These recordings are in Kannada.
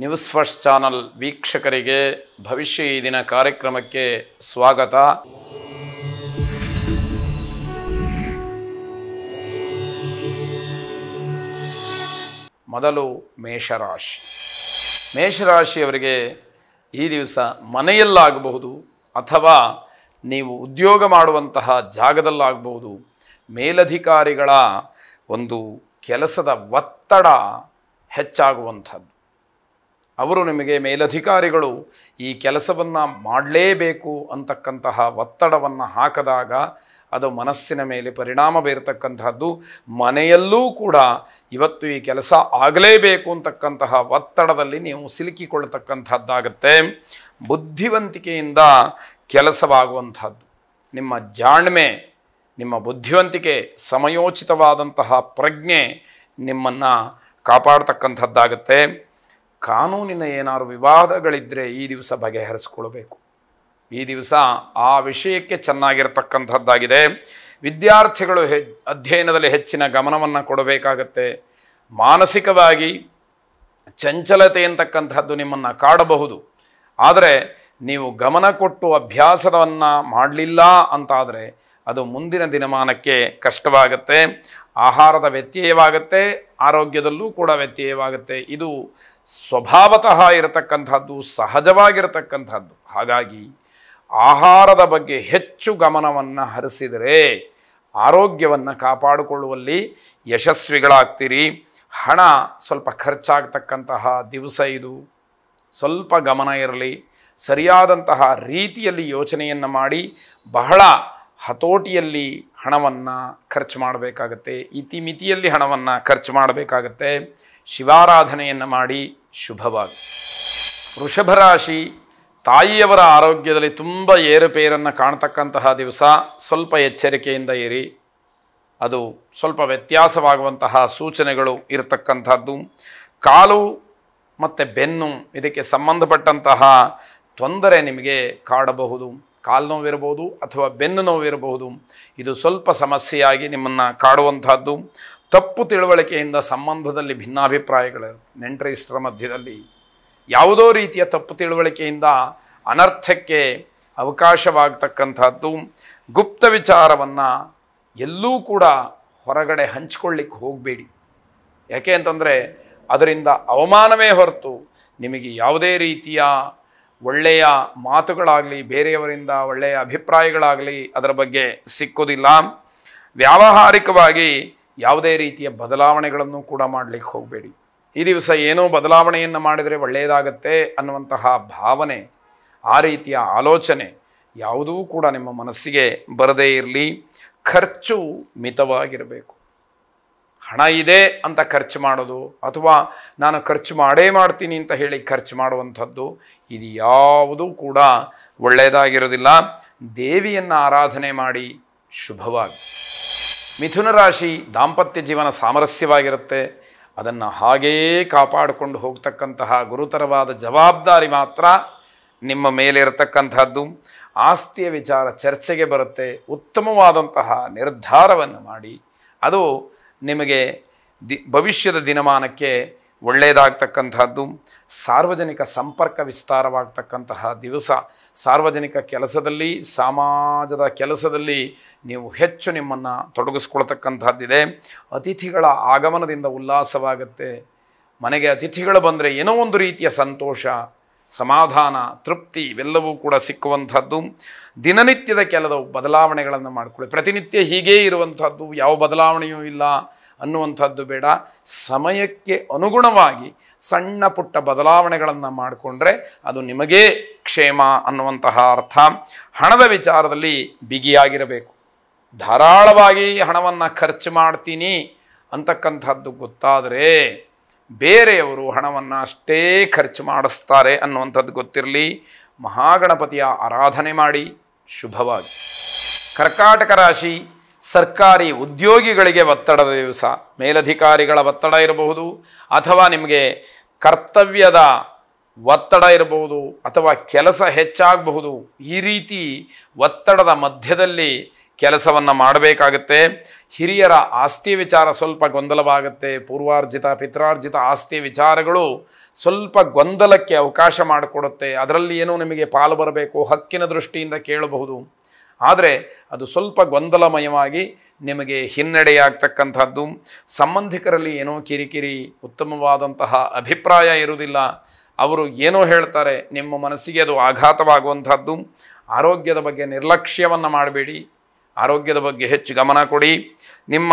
ನ್ಯೂಸ್ ಫಸ್ಟ್ ಚಾನಲ್ ವೀಕ್ಷಕರಿಗೆ ಭವಿಷ್ಯ ಈ ದಿನ ಕಾರ್ಯಕ್ರಮಕ್ಕೆ ಸ್ವಾಗತ ಮೊದಲು ಮೇಷರಾಶಿ ಮೇಷರಾಶಿಯವರಿಗೆ ಈ ದಿವಸ ಮನೆಯಲ್ಲಾಗಬಹುದು ಅಥವಾ ನೀವು ಉದ್ಯೋಗ ಮಾಡುವಂತಹ ಜಾಗದಲ್ಲಾಗಬಹುದು ಮೇಲಧಿಕಾರಿಗಳ ಒಂದು ಕೆಲಸದ ಒತ್ತಡ ಹೆಚ್ಚಾಗುವಂಥದ್ದು ಅವರು ನಿಮಗೆ ಮೇಲಧಿಕಾರಿಗಳು ಈ ಕೆಲಸವನ್ನು ಮಾಡಲೇಬೇಕು ಅಂತಕ್ಕಂತಹ ಒತ್ತಡವನ್ನು ಹಾಕಿದಾಗ ಅದು ಮನಸ್ಸಿನ ಮೇಲೆ ಪರಿಣಾಮ ಬೀರತಕ್ಕಂತಹದ್ದು ಮನೆಯಲ್ಲೂ ಕೂಡ ಇವತ್ತು ಈ ಕೆಲಸ ಆಗಲೇಬೇಕು ಅಂತಕ್ಕಂತಹ ಒತ್ತಡದಲ್ಲಿ ನೀವು ಸಿಲುಕಿಕೊಳ್ಳತಕ್ಕಂಥದ್ದಾಗತ್ತೆ ಬುದ್ಧಿವಂತಿಕೆಯಿಂದ ಕೆಲಸವಾಗುವಂಥದ್ದು ನಿಮ್ಮ ಜಾಣ್ಮೆ ನಿಮ್ಮ ಬುದ್ಧಿವಂತಿಕೆ ಸಮಯೋಚಿತವಾದಂತಹ ಪ್ರಜ್ಞೆ ನಿಮ್ಮನ್ನು ಕಾಪಾಡ್ತಕ್ಕಂಥದ್ದಾಗತ್ತೆ ಕಾನೂನಿನ ಏನಾದ್ರು ವಿವಾದಗಳಿದ್ದರೆ ಈ ದಿವಸ ಬಗೆಹರಿಸ್ಕೊಳ್ಬೇಕು ಈ ದಿವಸ ಆ ವಿಷಯಕ್ಕೆ ಚೆನ್ನಾಗಿರ್ತಕ್ಕಂಥದ್ದಾಗಿದೆ ವಿದ್ಯಾರ್ಥಿಗಳು ಹೆ ಅಧ್ಯಯನದಲ್ಲಿ ಹೆಚ್ಚಿನ ಗಮನವನ್ನು ಕೊಡಬೇಕಾಗತ್ತೆ ಮಾನಸಿಕವಾಗಿ ಚಂಚಲತೆ ಅಂತಕ್ಕಂಥದ್ದು ನಿಮ್ಮನ್ನು ಕಾಡಬಹುದು ಆದರೆ ನೀವು ಗಮನ ಕೊಟ್ಟು ಅಭ್ಯಾಸವನ್ನು ಮಾಡಲಿಲ್ಲ ಅಂತಾದರೆ ಅದು ಮುಂದಿನ ದಿನಮಾನಕ್ಕೆ ಕಷ್ಟವಾಗುತ್ತೆ ಆಹಾರದ ವ್ಯತ್ಯಯವಾಗುತ್ತೆ ಆರೋಗ್ಯದಲ್ಲೂ ಕೂಡ ವ್ಯತ್ಯಯವಾಗುತ್ತೆ ಇದು ಸ್ವಭಾವತಃ ಇರತಕ್ಕಂಥದ್ದು ಸಹಜವಾಗಿರತಕ್ಕಂಥದ್ದು ಹಾಗಾಗಿ ಆಹಾರದ ಬಗ್ಗೆ ಹೆಚ್ಚು ಗಮನವನ್ನು ಹರಿಸಿದರೆ ಆರೋಗ್ಯವನ್ನು ಕಾಪಾಡಿಕೊಳ್ಳುವಲ್ಲಿ ಯಶಸ್ವಿಗಳಾಗ್ತೀರಿ ಹಣ ಸ್ವಲ್ಪ ಖರ್ಚಾಗತಕ್ಕಂತಹ ದಿವಸ ಇದು ಸ್ವಲ್ಪ ಗಮನ ಇರಲಿ ಸರಿಯಾದಂತಹ ರೀತಿಯಲ್ಲಿ ಯೋಚನೆಯನ್ನು ಮಾಡಿ ಬಹಳ ಹತೋಟಿಯಲ್ಲಿ ಹಣವನ್ನು ಖರ್ಚು ಮಾಡಬೇಕಾಗತ್ತೆ ಇತಿಮಿತಿಯಲ್ಲಿ ಹಣವನ್ನು ಖರ್ಚು ಮಾಡಬೇಕಾಗತ್ತೆ ಶಿವಾರಾಧನೆಯನ್ನು ಮಾಡಿ ಶುಭವಾಗಿ ವೃಷಭರಾಶಿ ತಾಯಿಯವರ ಆರೋಗ್ಯದಲ್ಲಿ ತುಂಬ ಏರುಪೇರನ್ನು ಕಾಣತಕ್ಕಂತಹ ದಿವಸ ಸ್ವಲ್ಪ ಎಚ್ಚರಿಕೆಯಿಂದ ಇರಿ ಅದು ಸ್ವಲ್ಪ ವ್ಯತ್ಯಾಸವಾಗುವಂತಹ ಸೂಚನೆಗಳು ಇರತಕ್ಕಂಥದ್ದು ಕಾಲು ಮತ್ತು ಬೆನ್ನು ಇದಕ್ಕೆ ಸಂಬಂಧಪಟ್ಟಂತಹ ತೊಂದರೆ ನಿಮಗೆ ಕಾಡಬಹುದು ಕಾಲು ನೋವಿರಬಹುದು ಅಥವಾ ಬೆನ್ನು ನೋವಿರಬಹುದು ಇದು ಸ್ವಲ್ಪ ಸಮಸ್ಯೆಯಾಗಿ ನಿಮ್ಮನ್ನು ಕಾಡುವಂಥದ್ದು ತಪ್ಪು ತಿಳುವಳಿಕೆಯಿಂದ ಸಂಬಂಧದಲ್ಲಿ ಭಿನ್ನಾಭಿಪ್ರಾಯಗಳು ನೆಂಟರಿಷ್ಟರ ಮಧ್ಯದಲ್ಲಿ ಯಾವುದೋ ರೀತಿಯ ತಪ್ಪು ತಿಳುವಳಿಕೆಯಿಂದ ಅನರ್ಥಕ್ಕೆ ಅವಕಾಶವಾಗತಕ್ಕಂಥದ್ದು ಗುಪ್ತ ವಿಚಾರವನ್ನು ಎಲ್ಲೂ ಕೂಡ ಹೊರಗಡೆ ಹಂಚಿಕೊಳ್ಳಿಕ್ಕೆ ಹೋಗಬೇಡಿ ಯಾಕೆ ಅಂತಂದರೆ ಅದರಿಂದ ಅವಮಾನವೇ ಹೊರತು ನಿಮಗೆ ಯಾವುದೇ ರೀತಿಯ ಒಳ್ಳೆಯ ಮಾತುಗಳಾಗಲಿ ಬೇರೆಯವರಿಂದ ಒಳ್ಳೆಯ ಅಭಿಪ್ರಾಯಗಳಾಗಲಿ ಅದರ ಬಗ್ಗೆ ಸಿಕ್ಕೋದಿಲ್ಲ ವ್ಯಾವಹಾರಿಕವಾಗಿ ಯಾವುದೇ ರೀತಿಯ ಬದಲಾವಣೆಗಳನ್ನು ಕೂಡ ಮಾಡಲಿಕ್ಕೆ ಹೋಗಬೇಡಿ ಈ ದಿವಸ ಏನೋ ಬದಲಾವಣೆಯನ್ನು ಮಾಡಿದರೆ ಒಳ್ಳೆಯದಾಗತ್ತೆ ಅನ್ನುವಂತಹ ಭಾವನೆ ಆ ರೀತಿಯ ಆಲೋಚನೆ ಯಾವುದೂ ಕೂಡ ನಿಮ್ಮ ಮನಸ್ಸಿಗೆ ಬರದೇ ಇರಲಿ ಖರ್ಚು ಮಿತವಾಗಿರಬೇಕು ಹಣ ಇದೆ ಅಂತ ಖರ್ಚು ಮಾಡೋದು ಅಥವಾ ನಾನು ಖರ್ಚು ಮಾಡೇ ಮಾಡ್ತೀನಿ ಅಂತ ಹೇಳಿ ಖರ್ಚು ಮಾಡುವಂಥದ್ದು ಇದು ಯಾವುದೂ ಕೂಡ ಒಳ್ಳೆಯದಾಗಿರೋದಿಲ್ಲ ದೇವಿಯನ್ನು ಆರಾಧನೆ ಮಾಡಿ ಶುಭವಾಗಿ ಮಿಥುನ ರಾಶಿ ದಾಂಪತ್ಯ ಜೀವನ ಸಾಮರಸ್ಯವಾಗಿರುತ್ತೆ ಅದನ್ನು ಹಾಗೇ ಕಾಪಾಡಿಕೊಂಡು ಹೋಗ್ತಕ್ಕಂತಹ ಗುರುತರವಾದ ಜವಾಬ್ದಾರಿ ಮಾತ್ರ ನಿಮ್ಮ ಮೇಲಿರತಕ್ಕಂಥದ್ದು ಆಸ್ತಿಯ ವಿಚಾರ ಚರ್ಚೆಗೆ ಬರುತ್ತೆ ಉತ್ತಮವಾದಂತಹ ನಿರ್ಧಾರವನ್ನು ಮಾಡಿ ಅದು ನಿಮಗೆ ದಿ ಭವಿಷ್ಯದ ದಿನಮಾನಕ್ಕೆ ಒಳ್ಳೆಯದಾಗ್ತಕ್ಕಂಥದ್ದು ಸಾರ್ವಜನಿಕ ಸಂಪರ್ಕ ವಿಸ್ತಾರವಾಗ್ತಕ್ಕಂತಹ ದಿವಸ ಸಾರ್ವಜನಿಕ ಕೆಲಸದಲ್ಲಿ ಸಮಾಜದ ಕೆಲಸದಲ್ಲಿ ನೀವು ಹೆಚ್ಚು ನಿಮ್ಮನ್ನು ತೊಡಗಿಸ್ಕೊಳ್ತಕ್ಕಂಥದ್ದಿದೆ ಅತಿಥಿಗಳ ಆಗಮನದಿಂದ ಉಲ್ಲಾಸವಾಗುತ್ತೆ ಮನೆಗೆ ಅತಿಥಿಗಳು ಬಂದರೆ ಏನೋ ಒಂದು ರೀತಿಯ ಸಂತೋಷ ಸಮಾಧಾನ ತೃಪ್ತಿ ಇವೆಲ್ಲವೂ ಕೂಡ ಸಿಕ್ಕುವಂಥದ್ದು ದಿನನಿತ್ಯದ ಕೆಲವು ಬದಲಾವಣೆಗಳನ್ನು ಮಾಡಿಕೊಳ್ಳಿ ಪ್ರತಿನಿತ್ಯ ಹೀಗೇ ಇರುವಂಥದ್ದು ಯಾವ ಬದಲಾವಣೆಯೂ ಇಲ್ಲ ಅನ್ನುವಂಥದ್ದು ಬೇಡ ಸಮಯಕ್ಕೆ ಅನುಗುಣವಾಗಿ ಸಣ್ಣ ಪುಟ್ಟ ಬದಲಾವಣೆಗಳನ್ನು ಮಾಡಿಕೊಂಡ್ರೆ ಅದು ನಿಮಗೇ ಕ್ಷೇಮ ಅನ್ನುವಂತಹ ಅರ್ಥ ಹಣದ ವಿಚಾರದಲ್ಲಿ ಬಿಗಿಯಾಗಿರಬೇಕು ಧಾರಾಳವಾಗಿ ಹಣವನ್ನು ಖರ್ಚು ಮಾಡ್ತೀನಿ ಅಂತಕ್ಕಂಥದ್ದು ಗೊತ್ತಾದರೆ ಬೇರೆಯವರು ಹಣವನ್ನು ಅಷ್ಟೇ ಖರ್ಚು ಮಾಡಿಸ್ತಾರೆ ಅನ್ನುವಂಥದ್ದು ಗೊತ್ತಿರಲಿ ಮಹಾಗಣಪತಿಯ ಆರಾಧನೆ ಮಾಡಿ ಶುಭವಾಗಿ ಕರ್ಕಾಟಕ ರಾಶಿ ಸರ್ಕಾರಿ ಉದ್ಯೋಗಿಗಳಿಗೆ ಒತ್ತಡದ ದಿವಸ ಮೇಲಧಿಕಾರಿಗಳ ಒತ್ತಡ ಇರಬಹುದು ಅಥವಾ ನಿಮಗೆ ಕರ್ತವ್ಯದ ಒತ್ತಡ ಇರಬಹುದು ಅಥವಾ ಕೆಲಸ ಹೆಚ್ಚಾಗಬಹುದು ಈ ರೀತಿ ಒತ್ತಡದ ಮಧ್ಯದಲ್ಲಿ ಕೆಲಸವನ್ನು ಮಾಡಬೇಕಾಗತ್ತೆ ಹಿರಿಯರ ಆಸ್ತಿ ವಿಚಾರ ಸ್ವಲ್ಪ ಗೊಂದಲವಾಗುತ್ತೆ ಪೂರ್ವಾರ್ಜಿತ ಪಿತ್ರಾರ್ಜಿತ ಆಸ್ತಿ ವಿಚಾರಗಳು ಸ್ವಲ್ಪ ಗೊಂದಲಕ್ಕೆ ಅವಕಾಶ ಮಾಡಿಕೊಡುತ್ತೆ ಅದರಲ್ಲಿ ಏನೋ ನಿಮಗೆ ಪಾಲು ಬರಬೇಕು ಹಕ್ಕಿನ ದೃಷ್ಟಿಯಿಂದ ಕೇಳಬಹುದು ಆದರೆ ಅದು ಸ್ವಲ್ಪ ಗೊಂದಲಮಯವಾಗಿ ನಿಮಗೆ ಹಿನ್ನಡೆಯಾಗ್ತಕ್ಕಂಥದ್ದು ಸಂಬಂಧಿಕರಲ್ಲಿ ಏನೋ ಕಿರಿಕಿರಿ ಉತ್ತಮವಾದಂತಹ ಅಭಿಪ್ರಾಯ ಇರುವುದಿಲ್ಲ ಅವರು ಏನೋ ಹೇಳ್ತಾರೆ ನಿಮ್ಮ ಮನಸ್ಸಿಗೆ ಅದು ಆಘಾತವಾಗುವಂಥದ್ದು ಆರೋಗ್ಯದ ಬಗ್ಗೆ ನಿರ್ಲಕ್ಷ್ಯವನ್ನು ಮಾಡಬೇಡಿ ಆರೋಗ್ಯದ ಬಗ್ಗೆ ಹೆಚ್ಚು ಗಮನ ಕೊಡಿ ನಿಮ್ಮ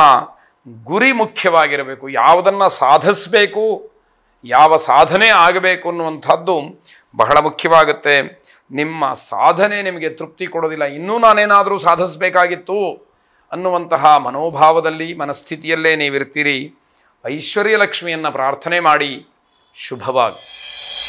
ಗುರಿ ಮುಖ್ಯವಾಗಿರಬೇಕು ಯಾವುದನ್ನು ಸಾಧಿಸಬೇಕು ಯಾವ ಸಾಧನೆ ಆಗಬೇಕು ಅನ್ನುವಂಥದ್ದು ಬಹಳ ಮುಖ್ಯವಾಗುತ್ತೆ ನಿಮ್ಮ ಸಾಧನೆ ನಿಮಗೆ ತೃಪ್ತಿ ಕೊಡೋದಿಲ್ಲ ಇನ್ನೂ ನಾನೇನಾದರೂ ಸಾಧಿಸಬೇಕಾಗಿತ್ತು ಅನ್ನುವಂತಹ ಮನೋಭಾವದಲ್ಲಿ ಮನಸ್ಥಿತಿಯಲ್ಲೇ ನೀವಿರ್ತೀರಿ ಐಶ್ವರ್ಯಲಕ್ಷ್ಮಿಯನ್ನು ಪ್ರಾರ್ಥನೆ ಮಾಡಿ ಶುಭವಾಗಿ